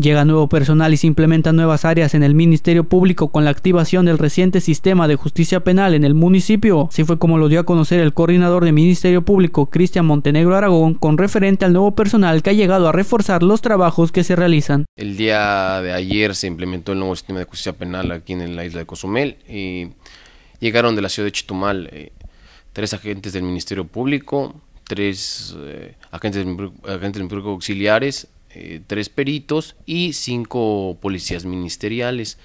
Llega nuevo personal y se implementan nuevas áreas en el Ministerio Público con la activación del reciente sistema de justicia penal en el municipio. Así fue como lo dio a conocer el coordinador del Ministerio Público, Cristian Montenegro Aragón, con referente al nuevo personal que ha llegado a reforzar los trabajos que se realizan. El día de ayer se implementó el nuevo sistema de justicia penal aquí en la isla de Cozumel. Y llegaron de la ciudad de Chitumal eh, tres agentes del Ministerio Público, tres eh, agentes, agentes Público auxiliares eh, tres peritos y cinco policías ministeriales.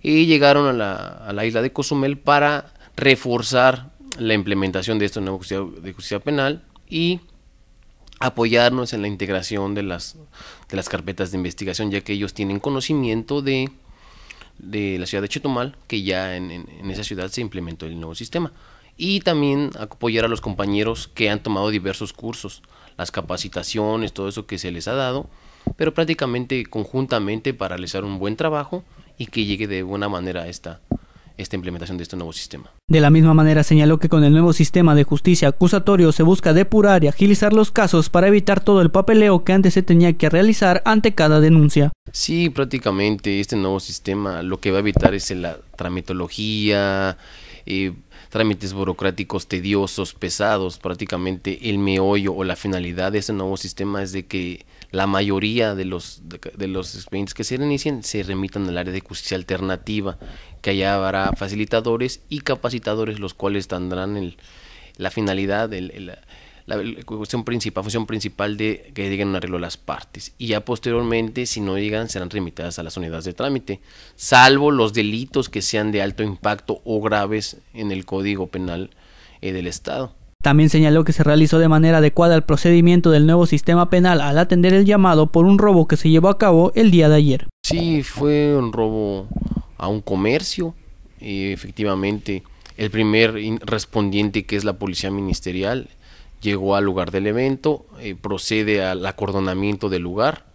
Y llegaron a la, isla de Cozumel para reforzar la implementación de esta nueva justicia, de justicia penal y apoyarnos en la integración de las, de las carpetas de investigación, ya que ellos tienen conocimiento de, la ciudad de Chetumal, que ya en, esa ciudad se implementó el nuevo sistema. Y también apoyar a los compañeros que han tomado diversos cursos, las capacitaciones, todo eso que se les ha dado pero prácticamente conjuntamente para realizar un buen trabajo y que llegue de buena manera esta, esta implementación de este nuevo sistema. De la misma manera señaló que con el nuevo sistema de justicia acusatorio se busca depurar y agilizar los casos para evitar todo el papeleo que antes se tenía que realizar ante cada denuncia. Sí, prácticamente este nuevo sistema lo que va a evitar es la tramitología, trámites burocráticos tediosos, pesados, prácticamente el meollo o la finalidad de ese nuevo sistema es de que la mayoría de los, de, los expedientes que se inicien se remitan al área de justicia alternativa, que allá habrá facilitadores y capacitadores los cuales tendrán el, la finalidad, el la, cuestión principal, función principal de que digan un arreglo las partes. Y ya posteriormente, si no digan serán remitidas a las unidades de trámite, salvo los delitos que sean de alto impacto o graves en el Código Penal eh, del Estado. También señaló que se realizó de manera adecuada el procedimiento del nuevo sistema penal al atender el llamado por un robo que se llevó a cabo el día de ayer. Sí, fue un robo a un comercio. y efectivamente, el primer respondiente que es la policía ministerial llegó al lugar del evento, eh, procede al acordonamiento del lugar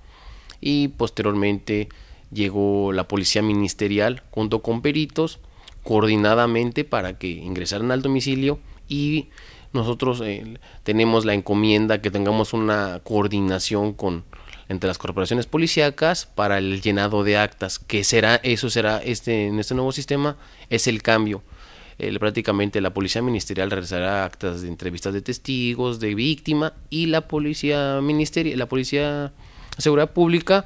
y posteriormente llegó la policía ministerial junto con peritos coordinadamente para que ingresaran al domicilio y nosotros eh, tenemos la encomienda que tengamos una coordinación con entre las corporaciones policíacas para el llenado de actas que será eso será este en este nuevo sistema es el cambio prácticamente la policía ministerial realizará actas de entrevistas de testigos, de víctima y la policía ministerial, la policía seguridad pública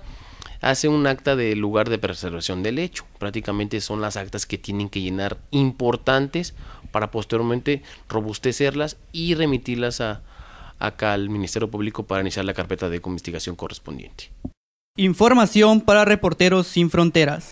hace un acta de lugar de preservación del hecho. Prácticamente son las actas que tienen que llenar importantes para posteriormente robustecerlas y remitirlas a, acá al Ministerio Público para iniciar la carpeta de investigación correspondiente. Información para Reporteros Sin Fronteras.